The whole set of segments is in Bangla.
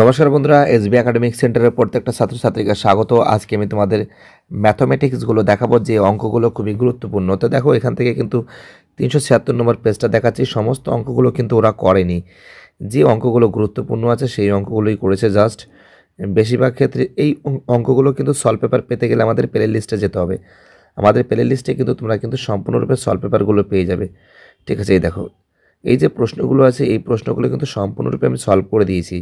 নমস্কার বন্ধুরা এস বি একাডেমিক সেন্টারের প্রত্যেকটা ছাত্রছাত্রীকে স্বাগত আজকে আমি তোমাদের ম্যাথমেটিক্সগুলো দেখাবো যে অঙ্কগুলো খুবই গুরুত্বপূর্ণ তো দেখো এখান থেকে কিন্তু তিনশো ছিয়াত্তর নম্বর পেজটা দেখাচ্ছি সমস্ত অঙ্কগুলো কিন্তু ওরা করেনি যে অঙ্কগুলো গুরুত্বপূর্ণ আছে সেই অঙ্কগুলোই করেছে জাস্ট বেশিরভাগ ক্ষেত্রে এই অঙ্কগুলো কিন্তু সলভ পেপার পেতে গেলে আমাদের প্লে লিস্টে যেতে হবে আমাদের প্লে লিস্টে কিন্তু তোমরা কিন্তু সম্পূর্ণরূপে সলভ পেপারগুলো পেয়ে যাবে ঠিক আছে এই দেখো এই যে প্রশ্নগুলো আছে এই প্রশ্নগুলো কিন্তু সম্পূর্ণরূপে আমি সলভ করে দিয়েছি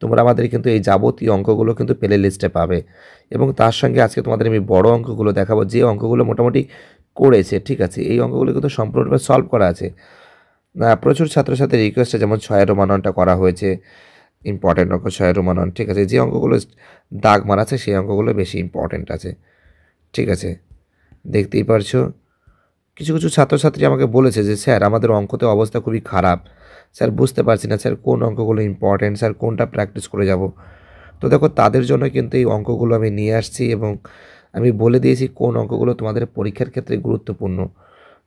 তোমরা আমাদের কিন্তু এই যাবতীয় অঙ্কগুলো কিন্তু প্লে লিস্টে পাবে এবং তার সঙ্গে আজকে তোমাদের আমি বড় অঙ্কগুলো দেখাবো যে অঙ্কগুলো মোটামুটি করেছে ঠিক আছে এই অঙ্কগুলো কিন্তু সম্পূর্ণরূপে সলভ করা আছে প্রচুর ছাত্রছাত্রীর রিকোয়েস্টে যেমন ছয় রোমাননটা করা হয়েছে ইম্পর্টেন্ট অঙ্ক ছয় রোমানন ঠিক আছে যে অঙ্কগুলো দাগ আছে সেই অঙ্কগুলো বেশি ইম্পর্টেন্ট আছে ঠিক আছে দেখতেই পারছো কিছু কিছু ছাত্রছাত্রী আমাকে বলেছে যে স্যার আমাদের অঙ্কতে অবস্থা খুবই খারাপ স্যার বুঝতে পারছি না স্যার কোন অঙ্কগুলো ইম্পর্ট্যান্ট স্যার কোনটা প্র্যাকটিস করে যাব তো দেখো তাদের জন্য কিন্তু এই অঙ্কগুলো আমি নিয়ে আসছি এবং আমি বলে দিয়েছি কোন অঙ্কগুলো তোমাদের পরীক্ষার ক্ষেত্রে গুরুত্বপূর্ণ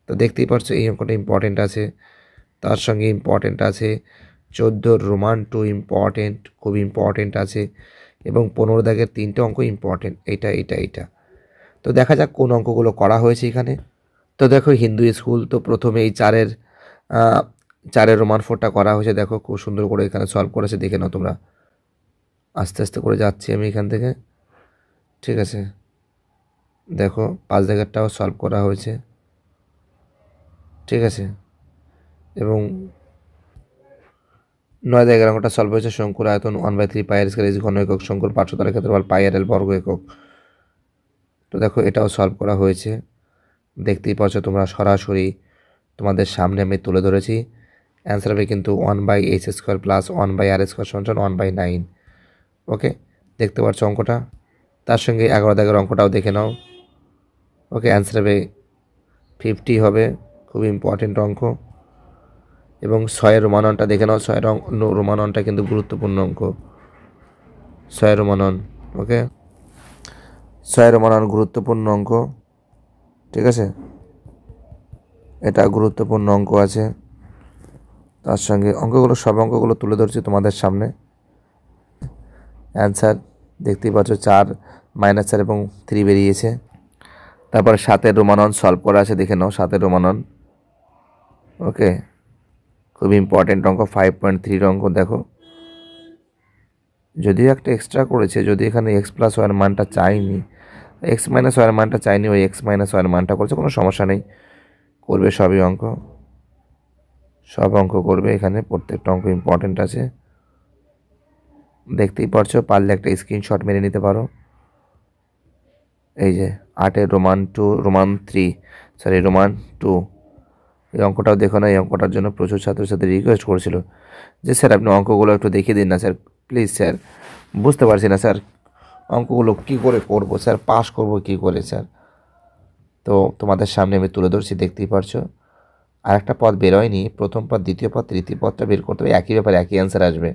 তো দেখতেই পারছো এই অঙ্কটা ইম্পর্ট্যান্ট আছে তার সঙ্গে ইম্পর্ট্যান্ট আছে চোদ্দোর রোমান টু ইম্পর্ট্যান্ট খুব ইম্পর্ট্যান্ট আছে এবং পনেরো দাগের তিনটে অঙ্ক ইম্পর্টেন্ট এটা এটা এটা তো দেখা যাক কোন অঙ্কগুলো করা হয়েছে এখানে তো দেখো হিন্দু স্কুল তো প্রথমে এই চারের চারের রোমান ফোরটা করা হয়েছে দেখো খুব সুন্দর করে এখানে সলভ করেছে দেখে নাও তোমরা আস্তে আস্তে করে যাচ্ছি আমি এখান থেকে ঠিক আছে দেখো পাঁচ জায়গাটাও সলভ করা হয়েছে ঠিক আছে এবং নয় জায়গার অঙ্কটা সলভ হয়েছে শঙ্কুর আয়তন ওয়ান বাই থ্রি পায়ের স্কেল ঘন একক শঙ্কুর পার্শ্বতর ক্ষেত্রফল পায়ের এল বর্গ একক তো দেখো এটাও সলভ করা হয়েছে দেখতেই পাচ্ছ তোমরা সরাসরি তোমাদের সামনে আমি তুলে ধরেছি অ্যান্সার হবে কিন্তু one by H square plus one by R square সমান ওয়ান বাই নাইন ওকে দেখতে পাচ্ছ অঙ্কটা তার সঙ্গে এগারো দাগের অঙ্কটাও দেখে নাও ওকে অ্যান্সার হবে ফিফটি হবে খুব ইম্পর্টেন্ট অঙ্ক এবং ছয়ের রোমাননটা দেখে নাও ছয়ের রোমাননটা কিন্তু গুরুত্বপূর্ণ অঙ্ক ছয় রোমানন ওকে ছয় রোমানন গুরুত্বপূর্ণ অঙ্ক ঠিক আছে এটা গুরুত্বপূর্ণ অঙ্ক আছে তার সঙ্গে অঙ্কগুলো সব অঙ্কগুলো তুলে ধরছি তোমাদের সামনে অ্যান্সার দেখতেই পাচ্ছ চার মাইনাস চার এবং থ্রি বেরিয়েছে তারপরে সাতের রোমানন সলভ করা আছে দেখে নাও সাতের রোমানন ওকে খুব ইম্পর্টেন্ট অঙ্ক ফাইভ পয়েন্ট থ্রির অঙ্ক দেখো যদিও একটা এক্সট্রা করেছে যদি এখানে এক্স প্লাস ওয়ার মানটা চাইনি এক্স মাইনাস ওয়ার মানটা চাইনি ওই এক্স মাইনাস ওয়ার মানটা করছে কোনো সমস্যা নেই করবে সবই অঙ্ক সব অঙ্ক করবে এখানে প্রত্যেকটা অঙ্ক ইম্পর্টেন্ট আছে দেখতেই পারছো পারলে একটা স্ক্রিনশট মেরে নিতে পারো এই যে আটে Roman two Roman three sorry Roman two এই অঙ্কটাও দেখো না এই অঙ্কটার জন্য প্রচুর ছাত্রছাত্রী রিকোয়েস্ট করেছিল যে স্যার আপনি অঙ্কগুলো একটু দেখিয়ে দিন না স্যার প্লিজ স্যার বুঝতে পারছি না স্যার অঙ্কগুলো কি করে করব স্যার পাস করব কি করে স্যার তো তোমাদের সামনে আমি তুলে ধরছি দেখতেই পারছো আর একটা পদ বেরোয়নি প্রথম পদ দ্বিতীয় পদ তৃতীয় পদটা বের করতে হবে একই ব্যাপারে একই অ্যান্সার আসবে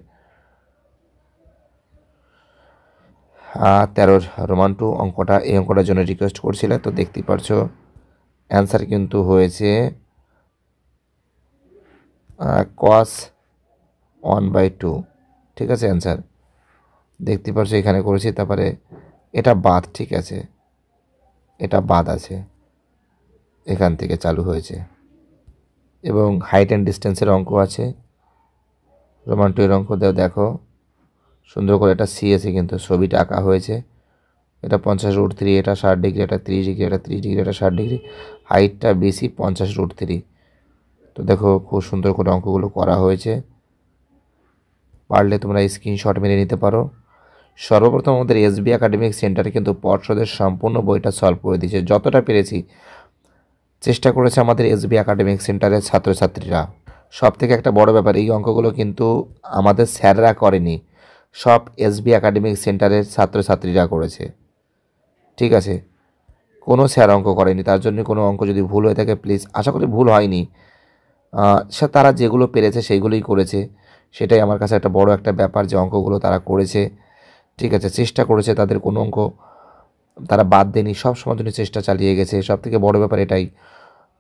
তেরোর রোমান টু অঙ্কটা এই অঙ্কটার জন্য রিকোয়েস্ট করছিল তো দেখতেই পারছো অ্যান্সার কিন্তু হয়েছে কস ওয়ান বাই টু ঠিক আছে অ্যান্সার দেখতে পারছো এখানে করেছি তারপরে এটা বাদ ঠিক আছে এটা বাদ আছে এখান থেকে চালু হয়েছে এবং হাইট অ্যান্ড ডিস্টেন্সের অঙ্ক আছে রোমান টুয়ের অঙ্ক দেখো সুন্দর করে এটা সি সিএসি কিন্তু ছবিটা আঁকা হয়েছে এটা পঞ্চাশ রুট থ্রি এটা ষাট ডিগ্রি এটা ত্রিশ ডিগ্রি এটা ত্রিশ ডিগ্রি এটা ষাট ডিগ্রি হাইটটা বেশি পঞ্চাশ রুট থ্রি তো দেখো খুব সুন্দর করে অঙ্কগুলো করা হয়েছে পারলে তোমরা স্ক্রিনশট মেরে নিতে পারো সর্বপ্রথম আমাদের এসবি একাডেমিক সেন্টারে কিন্তু পর্ষদের সম্পূর্ণ বইটা সলভ করে দিয়েছে যতটা পেরেছি চেষ্টা করেছে আমাদের এসবি একাডেমিক সেন্টারের ছাত্রছাত্রীরা সব থেকে একটা বড় ব্যাপার এই অঙ্কগুলো কিন্তু আমাদের স্যাররা করেনি সব এসবি একাডেমিক সেন্টারের ছাত্রছাত্রীরা করেছে ঠিক আছে কোনো স্যার অঙ্ক করেনি তার জন্য কোনো অঙ্ক যদি ভুল হয়ে থাকে প্লিজ আশা করি ভুল হয়নি সে তারা যেগুলো পেরেছে সেইগুলোই করেছে সেটাই আমার কাছে একটা বড় একটা ব্যাপার যে অঙ্কগুলো তারা করেছে ঠিক আছে চেষ্টা করেছে তাদের কোনো অঙ্ক তারা বাদ দেয়নি সব সময় জন্য চেষ্টা চালিয়ে গেছে সব থেকে বড়ো ব্যাপার এটাই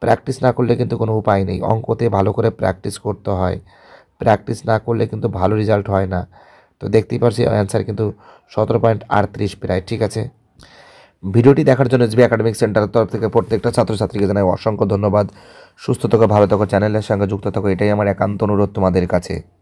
প্র্যাকটিস না করলে কিন্তু কোনো উপায় নেই অঙ্কতে ভালো করে প্র্যাকটিস করতে হয় প্র্যাকটিস না করলে কিন্তু ভালো রেজাল্ট হয় না তো দেখতেই পারছি অ্যান্সার কিন্তু সতেরো পয়েন্ট আটত্রিশ প্রায় ঠিক আছে ভিডিওটি দেখার জন্য এসবি একাডেমিক সেন্টারের তরফ থেকে প্রত্যেকটা ছাত্রছাত্রীকে জানাই অসংখ্য ধন্যবাদ সুস্থ থাকো ভালো থাকো চ্যানেলের সঙ্গে যুক্ত থাকো এটাই আমার একান্ত অনুরোধ তোমাদের কাছে